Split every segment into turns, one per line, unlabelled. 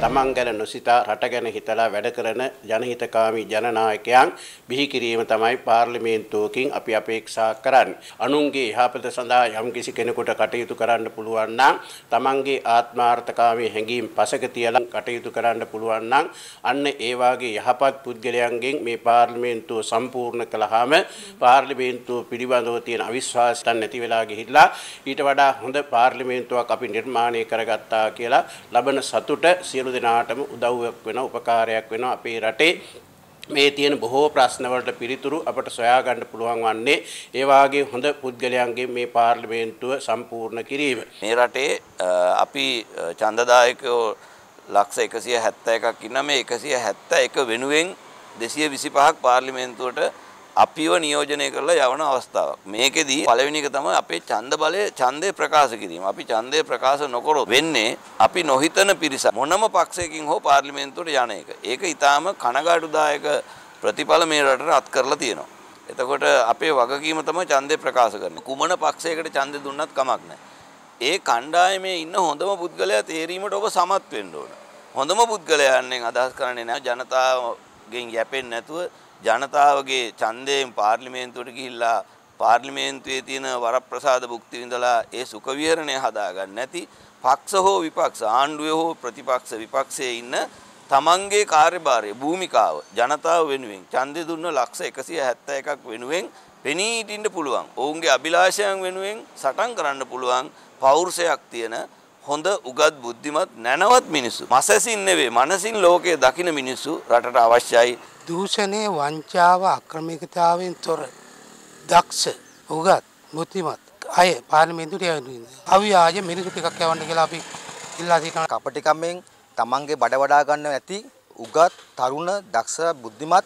තමන් ගැන නොසිතා රට ගැන හිතලා වැඩ කරන ජනහිතකාමී ජනනායකයන් බිහි කිරීම තමයි පාර්ලිමේන්තුවකින් අපි අපේක්ෂා කරන්නේ. අනුන්ගේ යහපත සඳහා යම්කිසි කෙනෙකුට කටයුතු කරන්න පුළුවන් නම් තමන්ගේ ආත්මාර්ථකාමී හැඟීම් පසක තියලා කටයුතු කරන්න පුළුවන් නම් අන්න ඒ වාගේ යහපත් පුද්ගලයන්ගෙන් මේ පාර්ලිමේන්තුව සම්පූර්ණ කළාම පාර්ලිමේන්තුව පිළිබඳව තියෙන අවිශ්වාසයන් නැති වෙලා ගිහිල්ලා ඊට වඩා හොඳ පාර්ලිමේන්තුවක් අපි නිර්මාණය කරගත්තා කියලා ලබන සතුට සියලු සියලු දෙනාටම උදව්වක් වෙන උපකාරයක් වෙන අපේ රටේ මේ තියෙන බොහෝ ප්‍රශ්නවලට පිළිතුරු අපට සොයාගන්න පුළුවන් වන්නේ ඒ වාගේ හොඳ පුද්ගලයන්ගේ මේ පාර්ලිමේන්තුව සම්පූර්ණ කිරීම. මේ රටේ අපි ඡන්දදායකයෝ
ලක්ෂ 171ක් ඉන්න මේ 171 වෙනුවෙන් 225ක් පාර්ලිමේන්තුවට අපිව නියෝජනය කරලා යවන අවස්ථාවක්. මේකෙදී පළවෙනි එක තමයි අපේ ඡන්ද බලය ඡන්දේ ප්‍රකාශ කිරීම. අපි ඡන්දේ ප්‍රකාශ නොකරොත් වෙන්නේ අපි නොහිතන පිරිස මොනම පක්ෂයකින් හෝ පාර්ලිමේන්තුවට යන එක. ඒක ඊටාම කනගාටුදායක ප්‍රතිඵල මේ රටට අත් කරලා තියෙනවා. එතකොට අපේ වගකීම තමයි ඡන්දේ ප්‍රකාශ කරන. කුමන පක්ෂයකට ඡන්දේ දුන්නත් කමක් නැහැ. ඒ කණ්ඩායමේ ඉන්න හොඳම පුද්ගලයා තේරීමට ඔබ සමත් වෙන්න ඕන. හොඳම පුද්ගලයන්ෙන් අදහස් කරන්නේ නැහැ ජනතාවගෙන් යැපෙන්නේ නැතුව ජනතාවගේ ඡන්දයෙන් පාර්ලිමේන්තුවට ගිහිල්ලා පාර්ලිමේන්තුවේ තියෙන වරප්‍රසාද භුක්ති විඳලා ඒ සුඛ විහරණය හදාගන්න නැති පක්ෂ හෝ විපක්ෂ ආණ්ඩුවේ හෝ ප්‍රතිපක්ෂ විපක්ෂයේ ඉන්න තමන්ගේ කාර්යභාරය භූමිකාව ජනතාව වෙනුවෙන් ඡන්දය දුන්න ලක්ෂ 171ක් වෙනුවෙන් පෙනී හිටින්න පුළුවන්. ඔවුන්ගේ අභිලාෂයන් වෙනුවෙන් සටන් කරන්න පුළුවන් පෞරුෂයක් තියෙන හොඳ උගත් බුද්ධිමත් නැනවත් මිනිස්සු. මසැසින් නෙවේ මනසින් ලෝකයේ දකින මිනිස්සු රටට අවශ්‍යයි.
දූෂණය වංචාව අක්‍රමිකතාවෙන් තොර දක්ෂ උගත් බුද්ධිමත් අය
පාර්ලිමේන්තුවට යවන්න. අව්‍යාජ මිනිස්සු ටිකක් යවන්න කියලා අපි ඉල්ලා සිටිනවා. කපටිකමෙන් තමන්ගේ බඩ වඩා ගන්න ඇති උගත් තරුණ දක්ෂ බුද්ධිමත්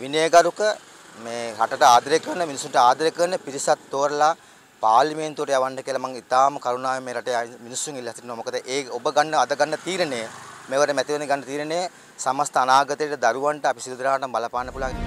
විනයගරුක මේ රටට ආදරය කරන මිනිසුන්ට ආදරය කරන පිරිසක් තෝරලා පාර්ලිමේන්තුවට යවන්න කියලා මම ඉතාම කරුණාවෙන් මේ රටේ මිනිස්සුන් ඉල්ලා සිටිනවා. මොකද ඒ ඔබ ගන්න අද ගන්න තීරණය මෙවර මැතිවරණ ගන්න තීරණය සමස්ත අනාගතයේ දරුවන්ට අපි සිදු දරාට බලපාන්න පුළුවන්.